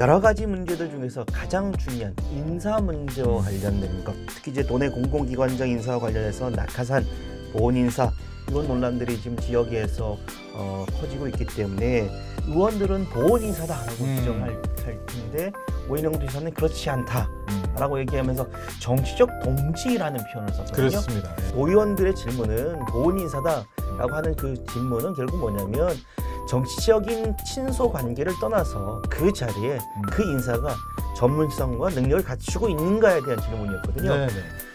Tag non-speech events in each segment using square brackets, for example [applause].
여러 가지 문제들 중에서 가장 중요한 인사 문제와 관련된 것 특히 이제 도내 공공기관장 인사와 관련해서 낙하산 보훈 인사 이런 논란들이 지금 지역에서 어, 커지고 있기 때문에 의원들은 보훈 인사다 라고 음. 규정할 텐데 오인영 지사는 그렇지 않다. 라고 음. 얘기하면서 정치적 동지라는 표현을 썼거든요. 그렇습니다. 의원들의 질문은 보훈 인사다라고 하는 그 질문은 결국 뭐냐면 정치적인 친소 관계를 떠나서 그 자리에 음. 그 인사가 전문성과 능력을 갖추고 있는가에 대한 질문이었거든요. 네네. 네.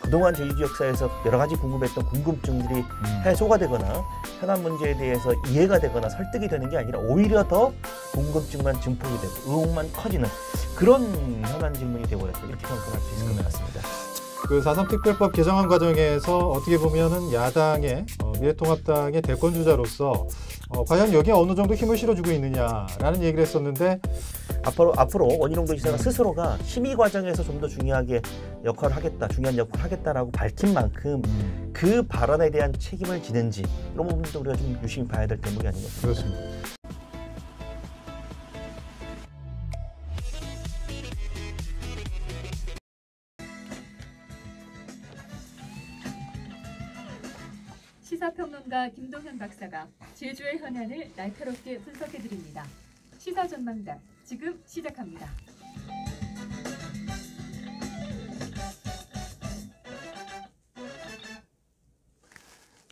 그동안 제주지 역사에서 여러 가지 궁금했던 궁금증들이 음. 해소가 되거나 현안 문제에 대해서 이해가 되거나 설득이 되는 게 아니라 오히려 더 궁금증만 증폭이 되고 의혹만 커지는 그런 현안 질문이 되어버렸다 이렇게 평가할 수 있을 음. 것 같습니다. 그 4.3특별법 개정안 과정에서 어떻게 보면은 야당의 어, 미래통합당의 대권주자로서 어, 과연 여기에 어느 정도 힘을 실어주고 있느냐라는 얘기를 했었는데 앞으로 앞으로 원희룡 도지사가 스스로가 심의 과정에서 좀 더 중요하게 역할을 하겠다, 중요한 역할을 하겠다라고 밝힌 만큼 음. 그 발언에 대한 책임을 지는지 이런 부분도 우리가 좀 유심히 봐야 될 대목이 아닌 가 같습니다. 그렇습니다. 시사평론가 김동현 박사가 제주의 현안을 날카롭게 분석해드립니다. 시사전망단 지금 시작합니다.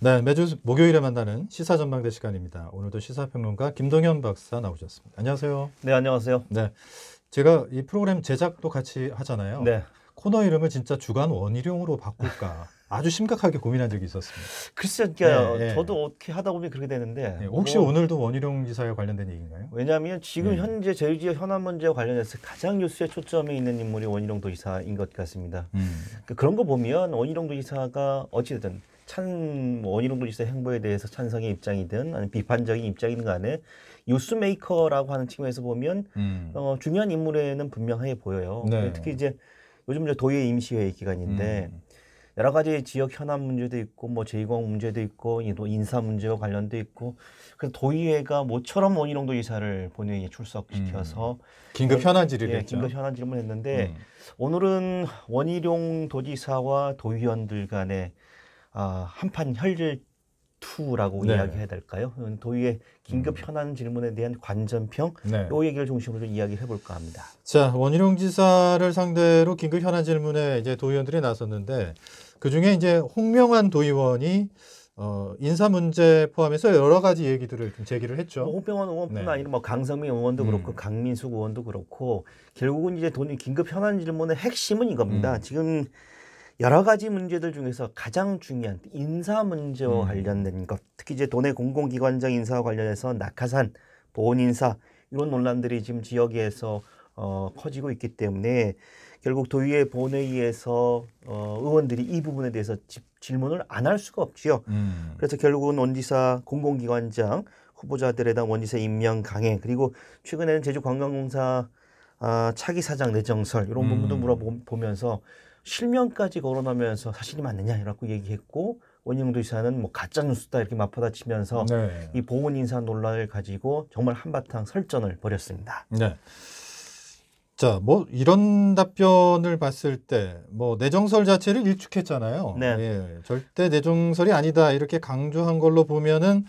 네, 매주 목요일에 만나는 시사전망대 시간입니다. 오늘도 시사평론가 김동현 박사 나오셨습니다. 안녕하세요. 네, 안녕하세요. 네, 제가 이 프로그램 제작도 같이 하잖아요. 네. 코너 이름을 진짜 주간 원희룡으로 바꿀까. 아주 심각하게 고민한 적이 있었습니다. 글쎄요, 그러니까 네, 네, 저도 어떻게 하다 보면 그렇게 되는데 네, 뭐 혹시 뭐, 오늘도 원희룡 지사에 관련된 얘기인가요? 왜냐하면 지금 네. 현재 제주지역 현안 문제와 관련해서 가장 뉴스에 초점이 있는 인물이 원희룡 도지사인 것 같습니다. 음. 그, 그런거 보면 원희룡 도지사가 어찌됐든 찬 원희룡 도지사 행보에 대해서 찬성의 입장이든 아니면 비판적인 입장인든 간에 뉴스메이커라고 하는 측면에서 보면 음. 어, 중요한 인물에는 분명하게 보여요. 네. 특히 이제 요즘 이제 도의 임시회의 기간인데. 음. 여러 가지 지역 현안 문제도 있고 뭐 제2공 문제도 있고 또 인사 문제와 관련돼 있고 그 도의회가 모처럼 원희룡도 이사를 본회의에 출석시켜서 음. 긴급 네, 현안 질의를 예, 했죠. 긴급 현안 질문을 했는데 음. 오늘은 원희룡 도지사와 도의원들 간의 아, 한판 혈질 투라고 네. 이야기해야 될까요? 도의의 긴급 음. 현안 질문에 대한 관전평 네. 요 얘기를 중심으로 이야기해 볼까 합니다. 자 원희룡 지사를 상대로 긴급 현안 질문에 이제 도의원들이 나섰는데 그 중에 이제 홍명환 도의원이 어, 인사 문제 포함해서 여러 가지 얘기들을 좀 제기를 했죠. 뭐홍병환 의원뿐 네. 아니라 뭐 강성민 의원도 음. 그렇고 강민숙 의원도 그렇고 결국은 이제 돈이 긴급 현안 질문의 핵심은 이겁니다. 음. 지금 여러 가지 문제들 중에서 가장 중요한 인사 문제와 음. 관련된 것, 특히 이제 도내 공공기관장 인사와 관련해서 낙하산, 보훈 인사 이런 논란들이 지금 지역에서 어, 커지고 있기 때문에 결국 도의회 본회의에서 어, 의원들이 이 부분에 대해서 지, 질문을 안 할 수가 없지요. 음. 그래서 결국은 원지사 공공기관장 후보자들에 대한 원지사 임명 강행 그리고 최근에는 제주관광공사 아, 차기 사장 내정설 이런 부분도 음. 물어보면서 실명까지 거론하면서 사실이 맞느냐 이라고 얘기했고 원영도 이사는 뭐 가짜 뉴스다 이렇게 맞받아치면서 네. 이 보훈 인사 논란을 가지고 정말 한바탕 설전을 벌였습니다. 네. 자, 뭐 이런 답변을 봤을 때 뭐 내정설 자체를 일축했잖아요. 네. 예, 절대 내정설이 아니다 이렇게 강조한 걸로 보면은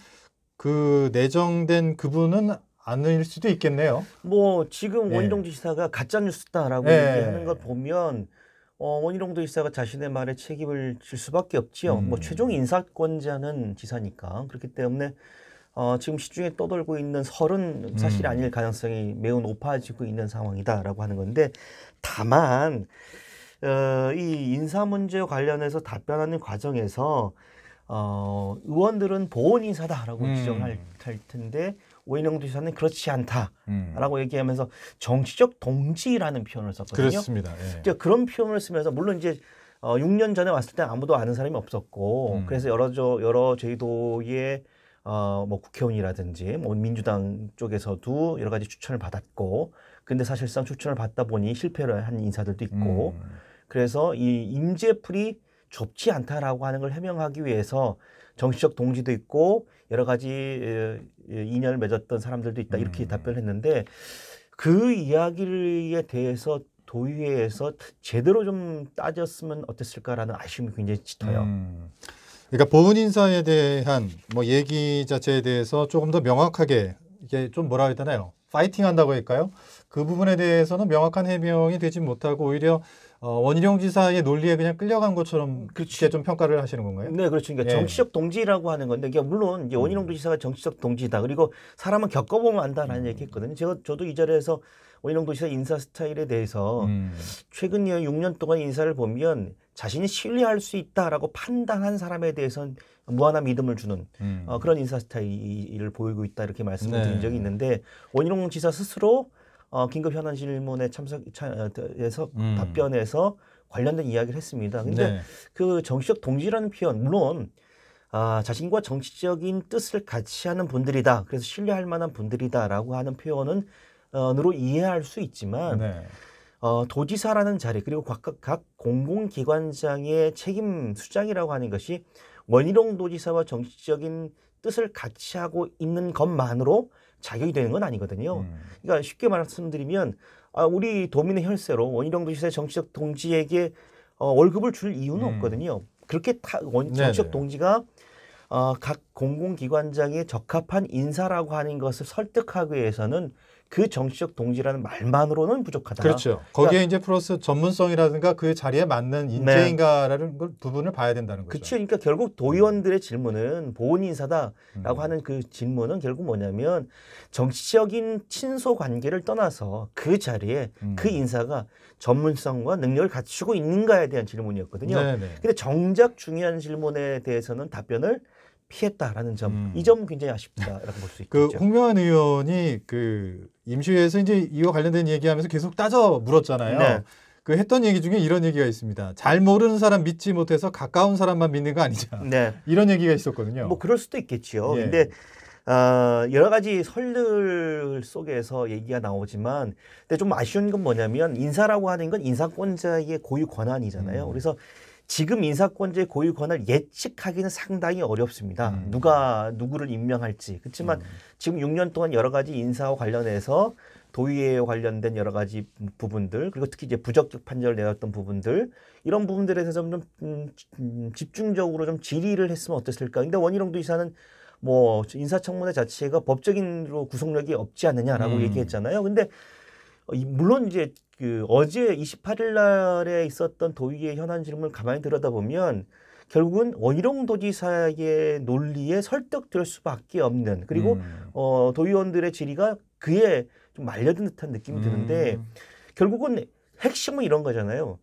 그 내정된 그분은 아닐 수도 있겠네요. 뭐 지금 예. 원희룡 지사가 가짜 뉴스다라고 예. 얘기하는 걸 보면 어, 원희룡도 이사가 자신의 말에 책임을 질 수밖에 없지요. 음. 뭐 최종 인사권자는 지사니까 그렇기 때문에 어, 지금 시중에 떠돌고 있는 설은 사실 음. 아닐 가능성이 매우 높아지고 있는 상황이다라고 하는 건데 다만 어, 이 인사 문제 관련해서 답변하는 과정에서 어, 의원들은 보훈 인사다라고 음. 지적할 텐데 오인영 도지사는 그렇지 않다라고 음. 얘기하면서 정치적 동지라는 표현을 썼거든요. 그렇습니다. 예. 그런 표현을 쓰면서 물론 이제 어, 6년 전에 왔을 때 아무도 아는 사람이 없었고 음. 그래서 여러 저 여러 제도의 어, 뭐 국회의원이라든지 뭐 민주당 쪽에서도 여러 가지 추천을 받았고 근데 사실상 추천을 받다 보니 실패를 한 인사들도 있고 음. 그래서 이 임제풀이 좁지 않다라고 하는 걸 해명하기 위해서 정치적 동지도 있고 여러 가지 인연을 맺었던 사람들도 있다 이렇게 음. 답변했는데 을그 이야기에 대해서 도의회에서 제대로 좀 따졌으면 어땠을까라는 아쉬움이 굉장히 짙어요. 음. 그러니까 보훈 인사에 대한 뭐 얘기 자체에 대해서 조금 더 명확하게 이게 좀 뭐라 해야 되나요? 파이팅 한다고 할까요? 그 부분에 대해서는 명확한 해명이 되지 못하고 오히려 어, 원희룡 지사의 논리에 그냥 끌려간 것처럼 그렇게 좀 평가를 하시는 건가요? 네, 그렇죠. 그러니까 예. 정치적 동지라고 하는 건데, 그러 그러니까 물론 이제 원희룡 도지사가 음. 정치적 동지다. 그리고 사람은 겪어보면 안다라는 음. 얘기했거든요. 제가 저도 이 자리에서 원희룡 지사 인사 스타일에 대해서 음. 최근 6년 동안 인사를 보면 자신이 신뢰할 수 있다라고 판단한 사람에 대해서는 무한한 믿음을 주는 음. 어, 그런 인사 스타일을 보이고 있다 이렇게 말씀을 네. 드린 적이 있는데 원희룡 지사 스스로 어, 긴급 현안 질문에 참석해서 어, 음. 답변에서 관련된 이야기를 했습니다. 근데 네. 그 정치적 동지라는 표현 물론 아, 자신과 정치적인 뜻을 같이 하는 분들이다. 그래서 신뢰할 만한 분들이다라고 하는 표현은 어으로 이해할 수 있지만 네. 어, 도지사라는 자리 그리고 각, 각 공공기관장의 책임 수장이라고 하는 것이 원희룡 도지사와 정치적인 뜻을 같이 하고 있는 것만으로 자격이 되는 건 아니거든요. 음. 그러니까 쉽게 말씀드리면 아, 우리 도민의 혈세로 원희룡 도시의 정치적 동지에게 어, 월급을 줄 이유는 음. 없거든요. 그렇게 타, 원, 정치적 동지가 어, 각 공공기관장에 적합한 인사라고 하는 것을 설득하기 위해서는 그 정치적 동지라는 말만으로는 부족하다. 그렇죠. 그러니까 거기에 그러니까, 이제 플러스 전문성이라든가 그 자리에 맞는 네. 인재인가라는 네. 부분을 봐야 된다는 거죠. 그렇죠. 그러니까 결국 도의원들의 질문은 보훈 인사다라고 음. 하는 그 질문은 결국 뭐냐면 정치적인 친소 관계를 떠나서 그 자리에 음. 그 인사가 전문성과 능력을 갖추고 있는가에 대한 질문이었거든요. 네네. 네. 근데 정작 중요한 질문에 대해서는 답변을 피했다라는 점, 음. 이점 굉장히 아쉽다라고 볼 수있죠그 홍명환 의원이 그 임시회에서 이제 이와 관련된 얘기하면서 계속 따져 물었잖아요. 네. 그 했던 얘기 중에 이런 얘기가 있습니다. 잘 모르는 사람 믿지 못해서 가까운 사람만 믿는 거 아니냐. 네. 이런 얘기가 있었거든요. 뭐 그럴 수도 있겠지요. 예. 근데 어, 여러 가지 설들 속에서 얘기가 나오지만, 근데 좀 아쉬운 건 뭐냐면 인사라고 하는 건 인사권자의 고유 권한이잖아요. 음. 그래서 지금 인사권제 고유 권한을 예측하기는 상당히 어렵습니다. 음. 누가 누구를 임명할지. 그렇지만 음. 지금 6년 동안 여러 가지 인사와 관련해서 도의에 관련된 여러 가지 부분들 그리고 특히 이제 부적격 판결을 내렸던 부분들 이런 부분들에 대해서 좀, 좀 음, 음, 집중적으로 좀 질의를 했으면 어땠을까. 근데 원희룡도 이사는 뭐 인사청문회 자체가 법적인로 구속력이 없지 않느냐라고 음. 얘기했잖아요. 근데 어, 물론 이제 그 어제 이십팔일 날에 있었던 도의회 현안 질문을 가만히 들여다보면 결국은 원희룡 도지사의 논리에 설득될 수밖에 없는 그리고 음. 어, 도의원들의 질의가 그에 좀 말려든 듯한 느낌이 음. 드는데 결국은 핵심은 이런 거잖아요.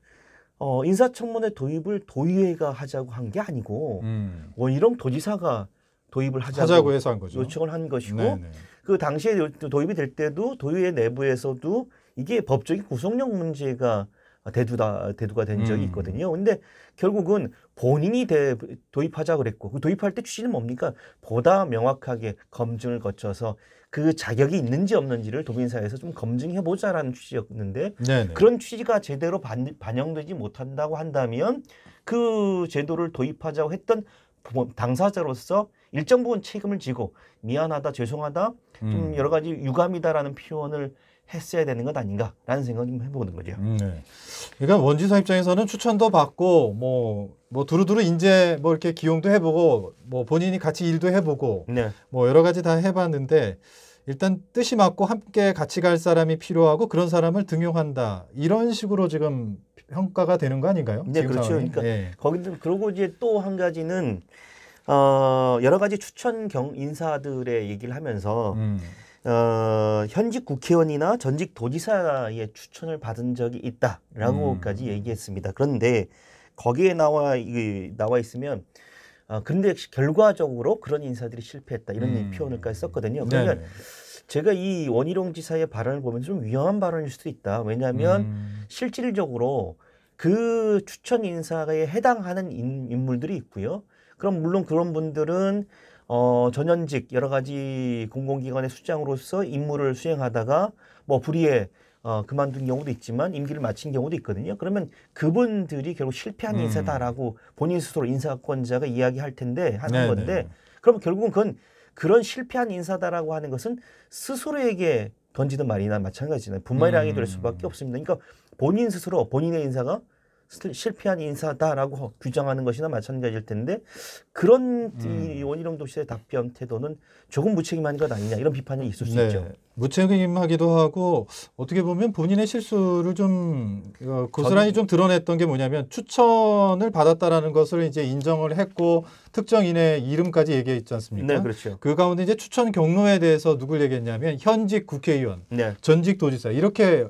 어, 인사청문회 도입을 도의회가 하자고 한 게 아니고 음. 원희룡 도지사가 도입을 하자고, 하자고 해서 한 거죠. 요청을 한 것이고 네네. 그 당시에 도입이 될 때도 도의회 내부에서도 이게 법적인 구속력 문제가 대두다 대두가 된 적이 음. 있거든요. 근데 결국은 본인이 대, 도입하자 그랬고 그 도입할 때 취지는 뭡니까? 보다 명확하게 검증을 거쳐서 그 자격이 있는지 없는지를 도민사에서 회좀 검증해 보자라는 취지였는데 네네. 그런 취지가 제대로 반, 반영되지 못한다고 한다면 그 제도를 도입하자고 했던 당사자로서 일정 부분 책임을 지고 미안하다, 죄송하다, 좀 음. 여러 가지 유감이다라는 표현을 했어야 되는 것 아닌가라는 생각을 좀 해보는 거죠. 음, 네. 그러니까 원지사 입장에서는 추천도 받고 뭐, 뭐 두루두루 인제 뭐 이렇게 기용도 해보고 뭐 본인이 같이 일도 해보고 네. 뭐 여러 가지 다 해봤는데 일단 뜻이 맞고 함께 같이 갈 사람이 필요하고 그런 사람을 등용한다 이런 식으로 지금 평가가 되는 거 아닌가요? 네, 그렇죠. 상황이? 그러니까 예. 거기는 그러고 이제 또 한 가지는 어, 여러 가지 추천 경 인사들의 얘기를 하면서 음. 어, 현직 국회의원이나 전직 도지사의 추천을 받은 적이 있다라고까지 음. 얘기했습니다. 그런데 거기에 나와 이, 나와 있으면 아, 근데 역시 결과적으로 그런 인사들이 실패했다 이런 음. 표현을까지 썼거든요. 그러면 네네. 제가 이 원희룡 지사의 발언을 보면 좀 위험한 발언일 수도 있다. 왜냐하면 음. 실질적으로 그 추천 인사에 해당하는 인, 인물들이 있고요. 그럼 물론 그런 분들은 어, 전현직 여러 가지 공공기관의 수장으로서 임무를 수행하다가 뭐 불의의 어, 그만둔 경우도 있지만 임기를 마친 경우도 있거든요. 그러면 그분들이 결국 실패한 음. 인사다라고 본인 스스로 인사권자가 이야기할 텐데 하는 네네. 건데 네. 그럼 결국은 그건 그런 실패한 인사다라고 하는 것은 스스로에게 던지는 말이나 마찬가지잖아요. 분말량이 이될 음. 수밖에 없습니다. 그러니까 본인 스스로 본인의 인사가 실패한 인사다라고 규정하는 것이나 마찬가지일 텐데 그런 음. 원희룡 도시의 답변 태도는 조금 무책임한 것 아니냐 이런 비판이 있을 수 네. 있죠. 무책임하기도 하고 어떻게 보면 본인의 실수를 좀 고스란히 어, 그 좀 드러냈던 게 뭐냐면 추천을 받았다라는 것을 이제 인정을 했고 특정인의 이름까지 얘기했지 않습니까? 네, 그렇죠. 그 가운데 이제 추천 경로에 대해서 누굴 얘기했냐면 현직 국회의원, 네. 전직 도지사 이렇게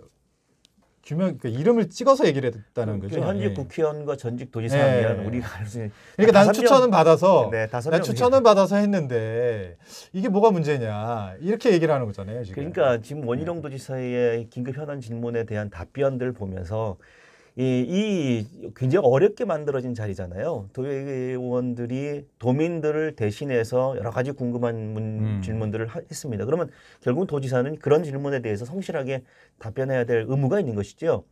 규명 그러니까 이름을 찍어서 얘기를 했다는 그 거죠. 그러니까 현직 예. 국회의원과 전직 도지사면 예. 우리가 알수 있는 그러니까 난 추천은 명, 받아서 네, 난 추천은 받아서 했는데 이게 뭐가 문제냐 이렇게 얘기를 하는 거잖아요. 지금. 그러니까 지금 원희룡 도지사의 긴급 현안 질문에 대한 답변들 보면서 이, 이 굉장히 어렵게 만들어진 자리잖아요. 도의원들이 도민들을 대신해서 여러 가지 궁금한 문, 음. 질문들을 하, 했습니다. 그러면 결국 도지사는 그런 질문에 대해서 성실하게 답변해야 될 의무가 있는 것이죠.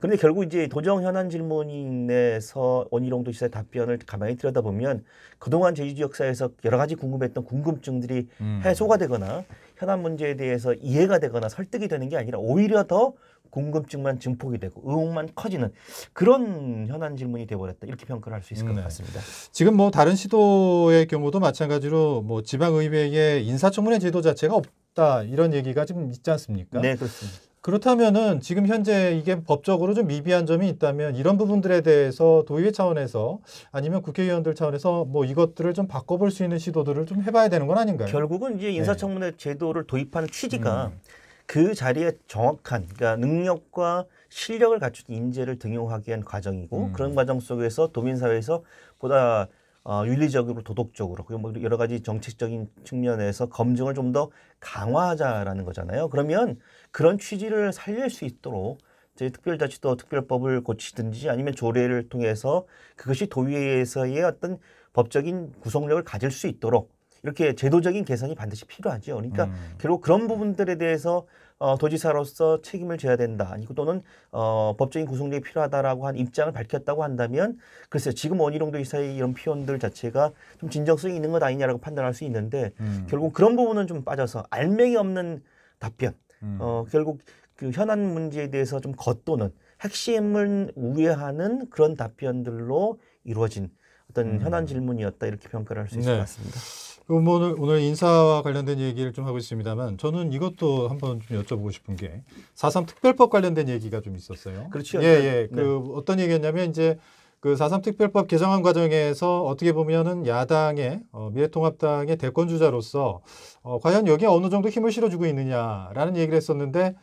그런데 결국 이제 도정 현안 질문에서 원희룡 도지사의 답변을 가만히 들여다보면 그동안 제주 지역사에서 여러 가지 궁금했던 궁금증들이 음. 해소가 되거나 현안 문제에 대해서 이해가 되거나 설득이 되는 게 아니라 오히려 더 궁금증만 증폭이 되고 의혹만 커지는 그런 현안 질문이 돼버렸다 이렇게 평가를 할 수 있을 것 네. 같습니다. 지금 뭐 다른 시도의 경우도 마찬가지로 뭐 지방의회에 인사청문회 제도 자체가 없다 이런 얘기가 지 있지 않습니까? 네 그렇습니다. 그렇다면은 지금 현재 이게 법적으로 좀 미비한 점이 있다면 이런 부분들에 대해서 도의회 차원에서 아니면 국회의원들 차원에서 뭐 이것들을 좀 바꿔볼 수 있는 시도들을 좀 해봐야 되는 건 아닌가요? 결국은 이제 네. 인사청문회 네. 제도를 도입하는 취지가 음. 그 자리에 정확한 그러니까 능력과 실력을 갖춘 인재를 등용하기 위한 과정이고 음. 그런 과정 속에서 도민 사회에서 보다 어, 윤리적으로 도덕적으로 그리고 뭐 여러 가지 정책적인 측면에서 검증을 좀 더 강화하자라는 거잖아요. 그러면 그런 취지를 살릴 수 있도록 저희 특별자치도 특별법을 고치든지 아니면 조례를 통해서 그것이 도의회에서의 어떤 법적인 구속력을 가질 수 있도록 이렇게 제도적인 개선이 반드시 필요하죠. 그러니까 음. 결국 그런 부분들에 대해서 어, 도지사로서 책임을 져야 된다. 아니고 또는 어, 법적인 구속력이 필요하다라고 한 입장을 밝혔다고 한다면 글쎄요. 지금 원희룡 도지사의 이런 표현들 자체가 좀 진정성이 있는 것 아니냐라고 판단할 수 있는데 음. 결국 그런 부분은 좀 빠져서 알맹이 없는 답변. 음. 어, 결국 그 현안 문제에 대해서 좀 겉도는 핵심을 우회하는 그런 답변들로 이루어진 어떤 음. 현안 질문이었다 이렇게 평가를 할 수 있을 네. 것 같습니다. 그럼 오늘, 오늘 인사와 관련된 얘기를 좀 하고 있습니다만 저는 이것도 한번 좀 여쭤보고 싶은 게 사상 특별법 관련된 얘기가 좀 있었어요. 그렇죠. 예, 예. 네. 그 어떤 얘기였냐면 이제 그 사상 특별법 개정안 과정에서 어떻게 보면은 야당의 어, 미래통합당의 대권주자로서 어, 과연 여기에 어느 정도 힘을 실어주고 있느냐라는 얘기를 했었는데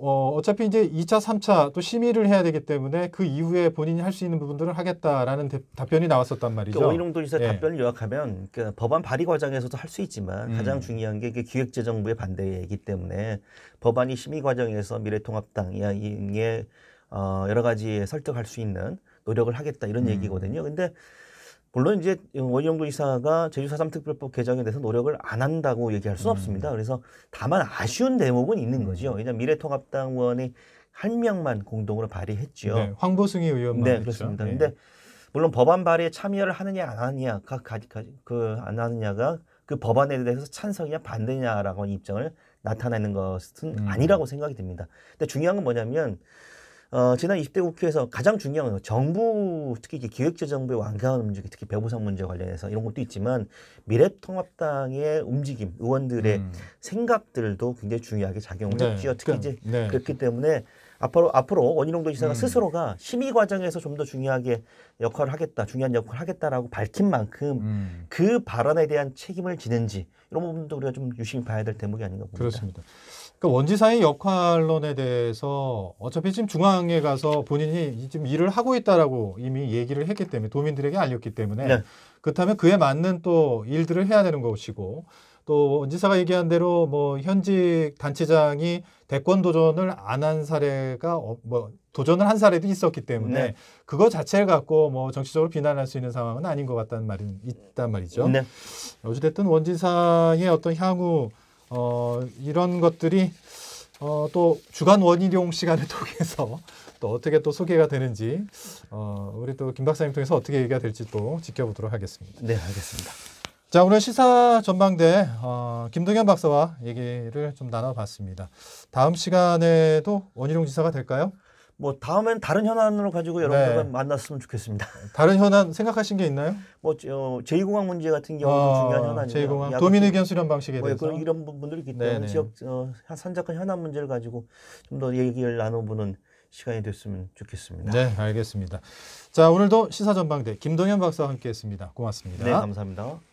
어, 어차피 이제 2차, 3차 또 심의를 해야 되기 때문에 그 이후에 본인이 할 수 있는 부분들을 하겠다라는 대, 답변이 나왔었단 그러니까 말이죠. 그러니 오인홍 도지사 예. 답변을 요약하면 그러니까 법안 발의 과정에서도 할 수 있지만 음. 가장 중요한 게 기획재정부의 반대이기 때문에 법안이 심의 과정에서 미래통합당의 어, 여러 가지 설득할 수 있는 노력을 하겠다 이런 음. 얘기거든요. 근데 물론 이제 원희도 이사가 제주 사삼 특별법 개정에 대해서 노력을 안 한다고 얘기할 수는 음. 없습니다. 그래서 다만 아쉬운 대목은 있는 음. 거죠. 왜냐 미래통합당 의원이 한 명만 공동으로 발의했죠. 네, 황보승희 의원만 네, 그렇습니다. 네. 근데 물론 법안 발의에 참여를 하느냐 안 하느냐 가 그안 하느냐가 그 법안에 대해서 찬성이냐 반대냐라고 하는 입장을 나타내는 것은 음. 아니라고 생각이 듭니다. 근데 중요한 건 뭐냐면 어, 지난 20대 국회에서 가장 중요한 건 정부, 특히 기획재정부의 완강한 움직임, 특히 배부상 문제 관련해서 이런 것도 있지만 미래통합당의 움직임, 의원들의 음. 생각들도 굉장히 중요하게 작용을 네. 했죠. 특히 그러니까, 이제 네. 그렇기 때문에 앞으로 앞으로 원희룡도 지사가 음. 스스로가 심의 과정에서 좀 더 중요하게 역할을 하겠다, 중요한 역할을 하겠다라고 밝힌 만큼 음. 그 발언에 대한 책임을 지는지 이런 부분도 우리가 좀 유심히 봐야 될 대목이 아닌가 봅니다. 그렇습니다. 그러니까 원지사의 역할론에 대해서 어차피 지금 중앙에 가서 본인이 지금 일을 하고 있다라고 이미 얘기를 했기 때문에 도민들에게 알렸기 때문에 네. 그렇다면 그에 맞는 또 일들을 해야 되는 것이고 또 원지사가 얘기한 대로 뭐 현직 단체장이 대권 도전을 안 한 사례가 어, 뭐 도전을 한 사례도 있었기 때문에 네. 그거 자체를 갖고 뭐 정치적으로 비난할 수 있는 상황은 아닌 것 같다는 말이 있단 말이죠. 네. 어찌됐든 원지사의 어떤 향후 어, 이런 것들이 어, 또 주간 원희룡 시간을 [laughs] 통해서 또 어떻게 또 소개가 되는지 어, 우리 또 김 박사님 통해서 어떻게 얘기가 될지 또 지켜보도록 하겠습니다. 네, 알겠습니다. 자, 오늘 시사 전망대 어, 김동현 박사와 얘기를 좀 나눠봤습니다. 다음 시간에도 원희룡 지사가 될까요? 뭐 다음엔 다른 현안으로 가지고 여러분과 네. 만났으면 좋겠습니다. [laughs] 다른 현안 생각하신 게 있나요? 뭐 어, 제2공항 문제 같은 경우도 아, 중요한 현안이에 제2공항 도민 의견 수렴 방식에 뭐 대해서 그 이런 부분들이 있기 때문에 네네. 지역 어, 산작한 현안 문제를 가지고 좀 더 얘기를 나눠보는 시간이 됐으면 좋겠습니다. 네, 알겠습니다. 자, 오늘도 시사전망대 김동현 박사와 함께했습니다. 고맙습니다. 네, 감사합니다.